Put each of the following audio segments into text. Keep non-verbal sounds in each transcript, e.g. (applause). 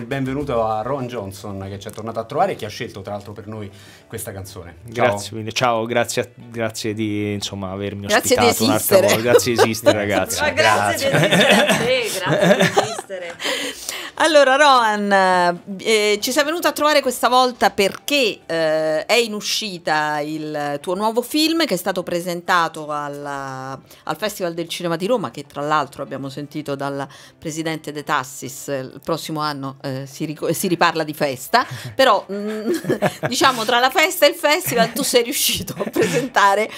il benvenuto a Ron Johnson che ci è tornato a trovare e che ha scelto tra l'altro per noi questa canzone. Ciao. Grazie mille, ciao, grazie, grazie di insomma, avermi grazie ospitato un'altra volta. Grazie di esistere (laughs) ragazzi. Ma grazie, grazie. di esistere a te, grazie di (laughs) esistere. Allora, Rohan, eh, eh, ci sei venuto a trovare questa volta perché eh, è in uscita il tuo nuovo film che è stato presentato alla, al Festival del Cinema di Roma, che tra l'altro abbiamo sentito dal presidente De Tassis, eh, il prossimo anno eh, si, si, riparla di festa, (laughs) però mh, mm, (laughs) diciamo tra la festa e il festival tu sei riuscito a presentare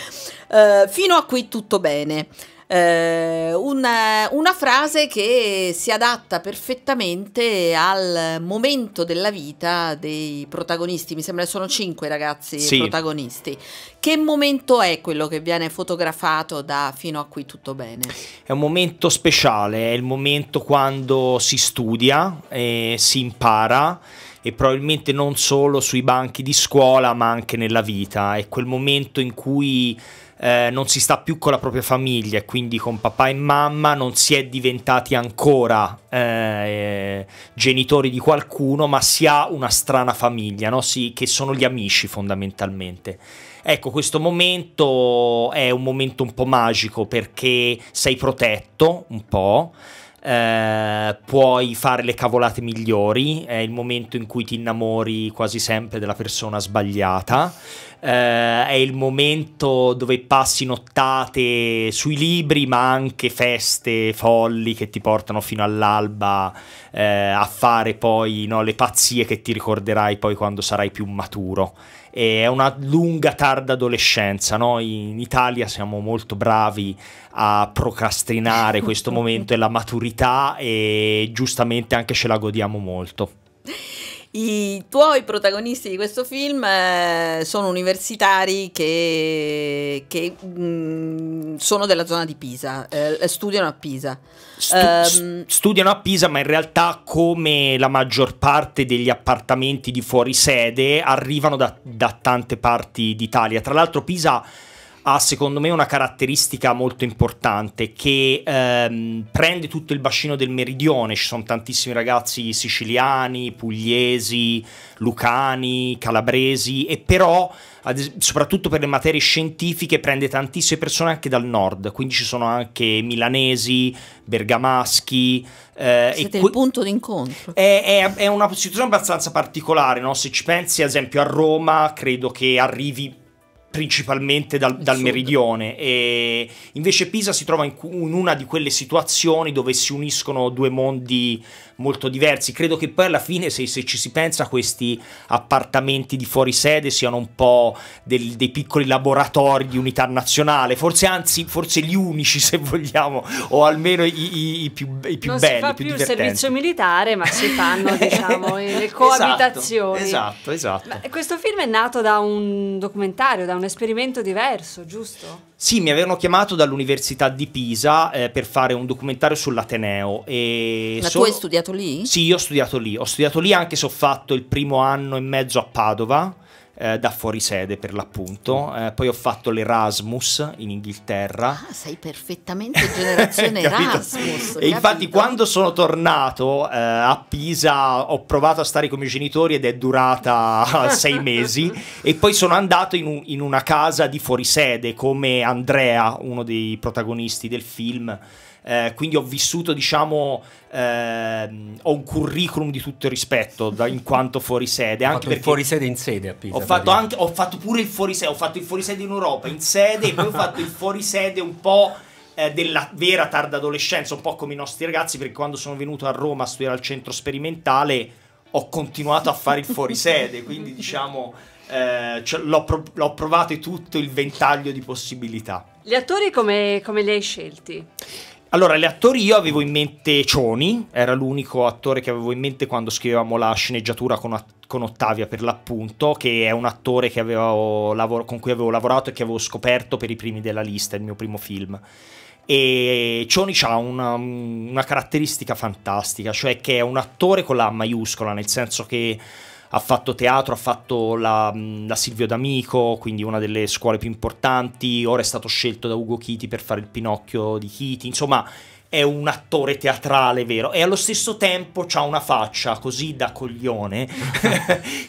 eh, fino a qui tutto bene eh, una, una frase che si adatta perfettamente al momento della vita dei protagonisti. Mi sembra che sono cinque ragazzi sì. protagonisti. Che momento è quello che viene fotografato da fino a qui tutto bene? È un momento speciale, è il momento quando si studia, eh, si impara e probabilmente non solo sui banchi di scuola ma anche nella vita. È quel momento in cui eh, non si sta più con la propria famiglia e quindi con papà e mamma, non si è diventati ancora eh, genitori di qualcuno, ma si ha una strana famiglia, no? si, che sono gli amici fondamentalmente. Ecco, questo momento è un momento un po' magico perché sei protetto un po' Eh, puoi fare le cavolate migliori, è il momento in cui ti innamori quasi sempre della persona sbagliata. Uh, è il momento dove passi nottate sui libri, ma anche feste folli che ti portano fino all'alba uh, a fare poi no, le pazzie che ti ricorderai poi quando sarai più maturo è una lunga tarda adolescenza, no? in Italia siamo molto bravi a procrastinare questo (laughs) momento e la maturità e giustamente anche ce la godiamo molto. I tuoi protagonisti di questo film eh, sono universitari che, che mh, mm, sono della zona di Pisa, eh, studiano a Pisa. Stu- um, studiano a Pisa, ma in realtà, come la maggior parte degli appartamenti di fuori sede, arrivano da, da tante parti d'Italia. Tra l'altro, Pisa ha secondo me una caratteristica molto importante che ehm, prende tutto il bacino del meridione, ci sono tantissimi ragazzi siciliani, pugliesi, lucani, calabresi e però soprattutto per le materie scientifiche prende tantissime persone anche dal nord, quindi ci sono anche milanesi, bergamaschi. Eh, Siete il punto d'incontro. È, è, è, una situazione abbastanza particolare, no? se ci pensi ad esempio a Roma credo che arrivi principalmente dal, dal meridione e invece Pisa si trova in, in, una di quelle situazioni dove si uniscono due mondi molto diversi credo che poi alla fine se, se ci si pensa questi appartamenti di fuori sede siano un po' del, dei piccoli laboratori di unità nazionale forse anzi forse gli unici (laughs) se vogliamo o almeno i, i, i più, i più non belli non si fa più, più il servizio militare ma si fanno (laughs) diciamo le esatto, coabitazioni esatto esatto, esatto. questo film è nato da un documentario da un un esperimento diverso, giusto? Sì, mi avevano chiamato dall'Università di Pisa eh, per fare un documentario sull'Ateneo. E Ma so... tu hai studiato lì? Sì, io ho studiato lì. Ho studiato lì anche se ho fatto il primo anno e mezzo a Padova eh, da fuorisede per l'appunto. Mm. Eh, poi ho fatto l'Erasmus in Inghilterra. Ah, sei perfettamente generazione (laughs) Erasmus. e infatti quando sono tornato eh, a Pisa ho provato a stare con i miei genitori ed è durata (laughs) sei mesi e poi sono andato in, un, in una casa di fuorisede come Andrea, uno dei protagonisti del film. Eh, quindi ho vissuto, diciamo, ehm, ho un curriculum di tutto rispetto da, in quanto fuori sede. Anche il fuori sede in sede a Pisa. Ho fatto, anche, ho fatto pure il fuori sede, ho fatto il fuori sede in Europa, in sede, e poi ho fatto il fuori sede un po' eh, della vera tarda adolescenza, un po' come i nostri ragazzi, perché quando sono venuto a Roma a studiare al centro sperimentale ho continuato a fare il fuorisede, quindi diciamo eh, cioè, l'ho, pro- l'ho provato tutto il ventaglio di possibilità. Gli attori come, come li hai scelti? Allora, gli attori io avevo in mente Cioni, era l'unico attore che avevo in mente quando scrivevamo la sceneggiatura con, con Ottavia per l'appunto, che è un attore avevo, con cui avevo lavorato e che avevo scoperto per i primi della lista, il mio primo film. E Cioni ha una, una caratteristica fantastica, cioè che è un attore con la maiuscola, nel senso che ha fatto teatro, ha fatto la, la, Silvio D'Amico, quindi una delle scuole più importanti, ora è stato scelto da Ugo Chiti per fare il Pinocchio di Chiti, insomma è un attore teatrale vero e allo stesso tempo ha una faccia così da coglione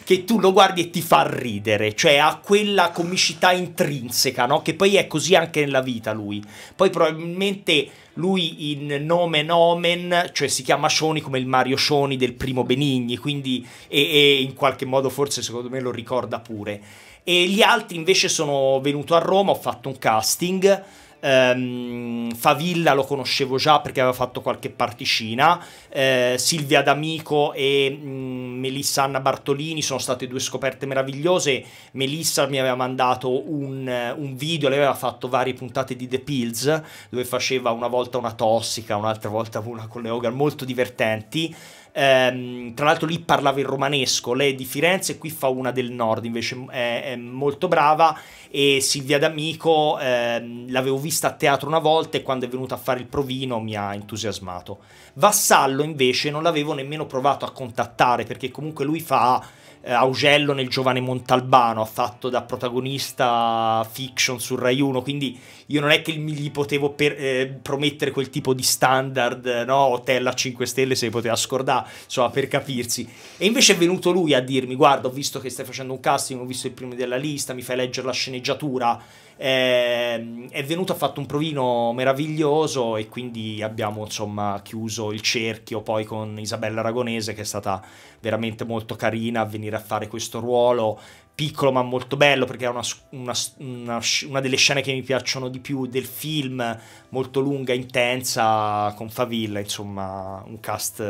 (laughs) che tu lo guardi e ti fa ridere, cioè ha quella comicità intrinseca, no? Che poi è così anche nella vita lui. Poi probabilmente lui in Nomen Omen, cioè si chiama Scioni come il Mario Scioni del primo Benigni, quindi e, e in qualche modo forse secondo me lo ricorda pure. E gli altri invece sono venuto a Roma, ho fatto un casting Um, Favilla lo conoscevo già perché aveva fatto qualche particina. Uh, Silvia D'Amico e um, Melissa Anna Bartolini sono state due scoperte meravigliose. Melissa mi aveva mandato un, un, video, lei aveva fatto varie puntate di The Pills dove faceva una volta una tossica, un'altra volta una con le Hogan molto divertenti ehm, tra l'altro lì parlava il romanesco, lei è di Firenze, e qui fa una del nord, invece è, è molto brava e Silvia D'Amico ehm, l'avevo vista a teatro una volta e quando è venuta a fare il provino mi ha entusiasmato. Vassallo invece non l'avevo nemmeno provato a contattare perché comunque lui fa eh, Augello nel Giovane Montalbano ha fatto da protagonista fiction su Rai 1, quindi io non è che gli potevo per, eh, promettere quel tipo di standard, eh, no? Hotel a 5 stelle se li poteva scordare, insomma, per capirsi. E invece è venuto lui a dirmi, guarda, ho visto che stai facendo un casting, ho visto il primo della lista, mi fai leggere la sceneggiatura, eh, è venuto, ha fatto un provino meraviglioso e quindi abbiamo insomma chiuso il cerchio poi con Isabella Aragonese che è stata veramente molto carina a venire riuscire a fare questo ruolo piccolo ma molto bello perché è una, una, una, una, delle scene che mi piacciono di più del film, molto lunga, intensa, con Favilla, insomma un cast,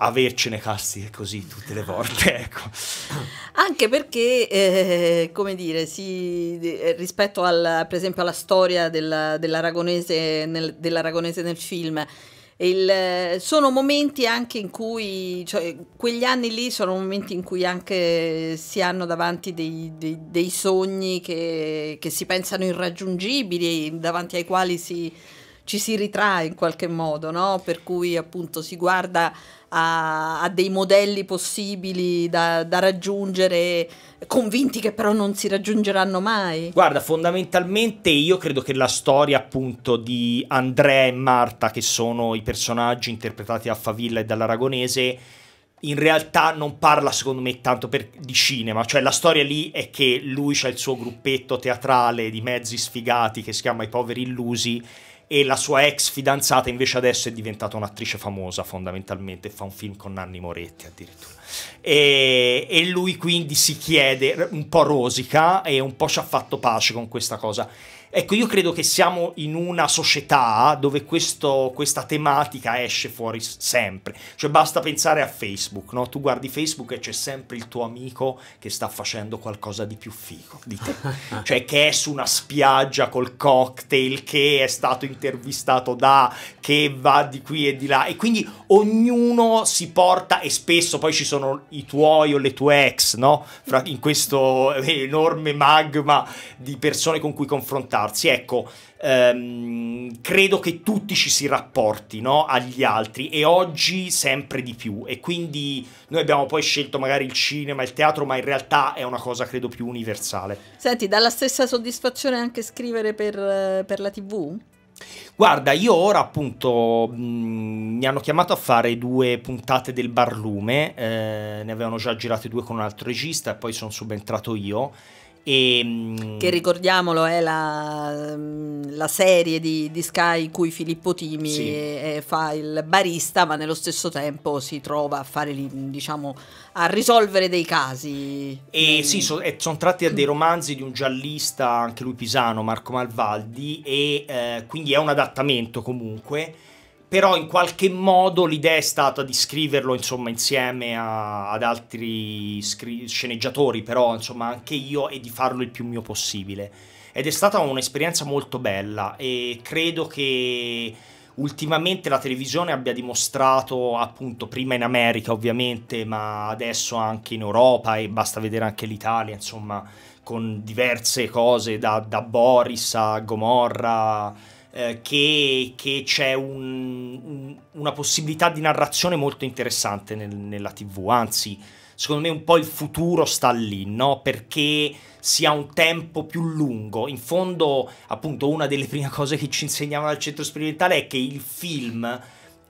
avercene casti così tutte le volte, (laughs) ecco. Anche perché, eh, come dire, si, eh, rispetto al, per esempio alla storia dell'aragonese nel, dell nel film, il, eh, sono momenti anche in cui, cioè, quegli anni lì sono momenti in cui anche si hanno davanti dei, dei, dei sogni che, che si pensano irraggiungibili, davanti ai quali si, ci si ritrae in qualche modo, no? per cui appunto si guarda a, a dei modelli possibili da, da, raggiungere, convinti che però non si raggiungeranno mai. Guarda, fondamentalmente io credo che la storia appunto di Andrea e Marta, che sono i personaggi interpretati da Favilla e dall'Aragonese, in realtà non parla secondo me tanto per, di cinema, cioè la storia lì è che lui c'ha il suo gruppetto teatrale di mezzi sfigati che si chiama I poveri illusi e la sua ex fidanzata invece adesso è diventata un'attrice famosa fondamentalmente, fa un film con Nanni Moretti addirittura. E, e, lui quindi si chiede, un po' rosica e un po' ci ha fatto pace con questa cosa. Ecco, io credo che siamo in una società dove questo, questa tematica esce fuori sempre. Cioè, basta pensare a Facebook, no? Tu guardi Facebook e c'è sempre il tuo amico che sta facendo qualcosa di più figo di te. (laughs) cioè, che è su una spiaggia col cocktail, che è stato intervistato da, che va di qui e di là. E quindi ognuno si porta, e spesso poi ci sono i tuoi o le tue ex, no? Fra, in questo eh, enorme magma di persone con cui confrontarsi rapportarsi. Ecco, ehm, credo che tutti ci si rapportino agli altri e oggi sempre di più. E quindi noi abbiamo poi scelto magari il cinema, il teatro, ma in realtà è una cosa credo più universale. Senti, dà la stessa soddisfazione anche scrivere per, per la TV? Guarda, io ora appunto mh, mi hanno chiamato a fare due puntate del Barlume, eh, ne avevano già girate due con un altro regista e poi sono subentrato io e, ehm, che ricordiamolo è la, la serie di, di, Sky in cui Filippo Timi sì. è, è, fa il barista ma nello stesso tempo si trova a fare diciamo a risolvere dei casi e mm. sì so, sono tratti da dei mm. romanzi di un giallista anche lui pisano Marco Malvaldi e eh, quindi è un adattamento comunque però in qualche modo l'idea è stata di scriverlo insomma, insieme a, ad altri scri- sceneggiatori, però insomma, anche io e di farlo il più mio possibile. Ed è stata un'esperienza molto bella e credo che ultimamente la televisione abbia dimostrato, appunto, prima in America ovviamente, ma adesso anche in Europa e basta vedere anche l'Italia, insomma, con diverse cose da, da Boris a Gomorra eh, che, che, c'è un, un, una possibilità di narrazione molto interessante nel, nella TV, anzi secondo me un po' il futuro sta lì, no? Perché si ha un tempo più lungo. In fondo, appunto, una delle prime (laughs) cose che ci insegnavano al centro sperimentale è che il film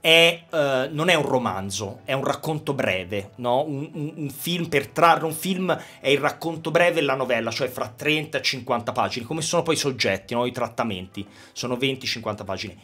è, uh, non è un romanzo, è un racconto breve, no? un, un, un, film per trarre un film è il racconto breve e la novella, cioè fra 30 e 50 pagine, come sono poi i soggetti, no? i trattamenti, sono 20-50 pagine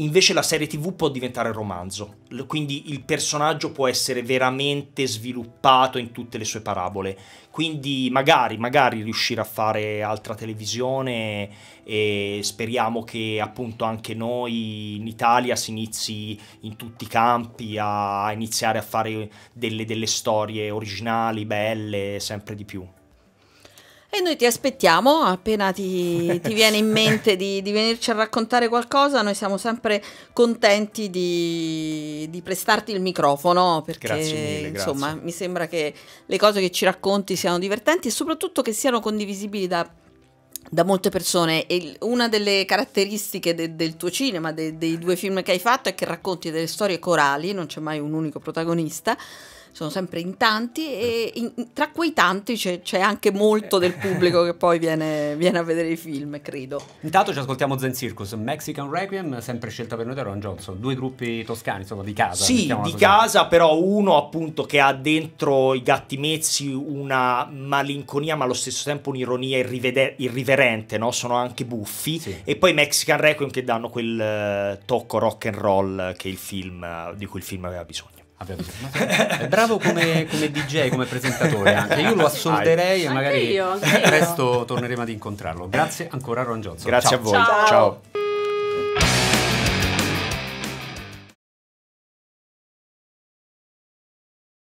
Invece la serie TV può diventare romanzo, quindi il personaggio può essere veramente sviluppato in tutte le sue parabole. Quindi magari, magari riuscire a fare altra televisione e speriamo che appunto anche noi in Italia si inizi in tutti i campi a iniziare a fare delle, delle storie originali, belle, sempre di più. E noi ti aspettiamo, appena ti, ti viene in mente di, di, venirci a raccontare qualcosa, noi siamo sempre contenti di, di prestarti il microfono, perché mille, insomma mi sembra che le cose che ci racconti siano divertenti e soprattutto che siano condivisibili da da molte persone e una delle caratteristiche de del tuo cinema, de dei due film che hai fatto, è che racconti delle storie corali, non c'è mai un unico protagonista sono sempre in tanti e eh. in, tra quei tanti c'è, anche molto eh. del pubblico che poi viene, viene, a vedere i film, credo. Intanto ci ascoltiamo Zen Circus, Mexican Requiem, sempre scelta per noi da Ron Johnson, due gruppi toscani, insomma, di casa. Sì, di casa, però uno appunto che ha dentro i gatti mezzi una malinconia, ma allo stesso tempo un'ironia irriverente, no? Sono anche buffi. Sì. E poi Mexican Requiem che danno quel eh, tocco rock and roll il film, di cui il film aveva bisogno. È bravo come, come, DJ, come presentatore anche. Io lo assolderei e magari anche io, anche io. presto torneremo ad incontrarlo. Grazie ancora Ron Johnson. Grazie Ciao. a voi. Ciao. Ciao.